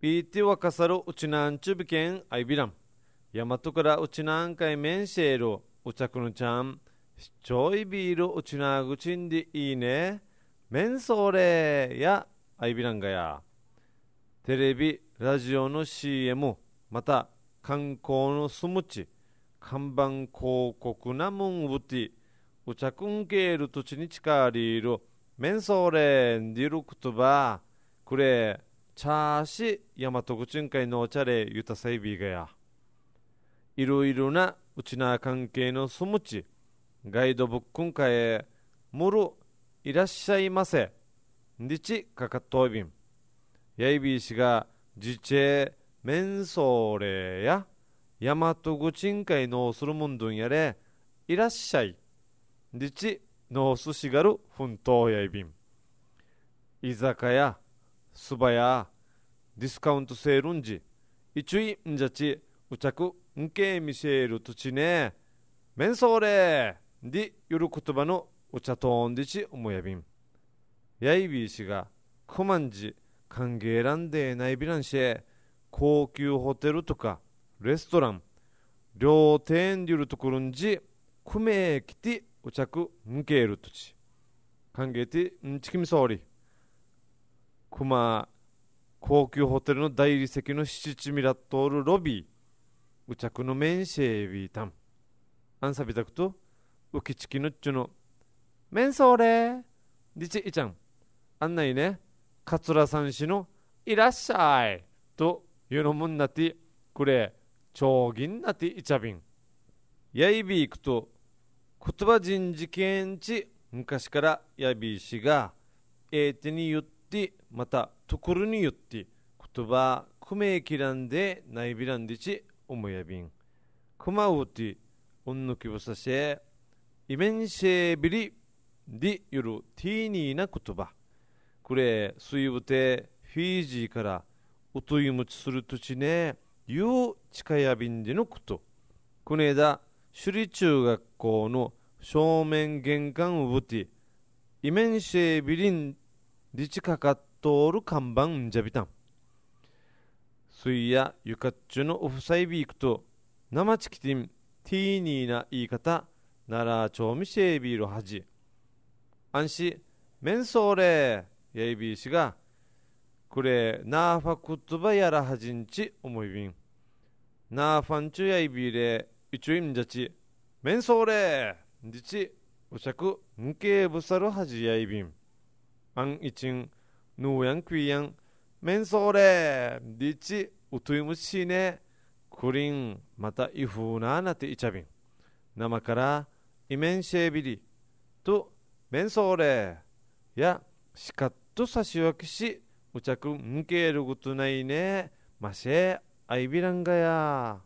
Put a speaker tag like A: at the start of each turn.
A: ティわかさるうちなんちゅびけんあいびらん。ヤマトからうちなんかいめんしえるうちゃくのちゃん。しちょいビールうちなぐちんでいいね。めんそれやあいびらんがや。テレビ、ラジオの CM、また観光のスムチ、看板広告なもんぶて、うちゃくんけール土地にちかりいる、めんそディルクくとば、くれ、茶し大和口中海のお茶礼ゆたさいびがやいろいろなうちな関係のそむちガイドブックンかえもるいらっしゃいませにちかかっといびんやいびしがじちめんそれや大和口中会のするもんどんやれいらっしゃいにちのすしがる奮闘やいびん居酒屋すばやディスカウントセールンジ一位んじゃちうちゃくんけみせるとちねめんそうれでよる言葉のお茶とんでちおもやびんやいびいしがくまんじ歓迎らんでないびらんし高級ホテルとかレストラン料亭にいるところんじくめきてお茶くんけるとち歓迎てんちきみそうりくま高級ホテルの大理石の七地ミラトールロビー、うちゃくのメンシェービータン。アンサビタクト、ウキチキのっちゅの、メンソーレー、リチイちゃん、案内ね、桂さん氏の、いらっしゃい、と、いうのもんなて、くれ、長銀ティイチャビン、ヤイビークと、言葉人事件ち、昔からやビー氏が、ええてに言ってまたところによって言葉くめきらんでないびらんでち思やびんくまうておんぬきぼさせイメンシェビリでよるティーニーな言葉これイぶてフィージーからおといむちするとちねゆう近やびんでのことこねだ首里中学校の正面玄関をぶてイメンシェビリン立かかっとる看板んじゃびたん。すいやゆかっちゅのおふさいびいくと、生ちきてん、ティーニーな言い方、ならちょみしえびるはじ。あんし、めんそうれ、やいびいしが、くれなーファクツバやらはじんち思いびん。なーファンチュやいびれ、いちゅいんじゃち、めんそうれ、じち、おしゃく、むけぶさるはじやいびん。ang için nuyan kuyan mensore dichi utuymushine kurin mata ifuna nate ichabin nama からイメンシェビリとメンソーレやしかっと差し分けしうちゃくんむけることないねましえあいびらんがや。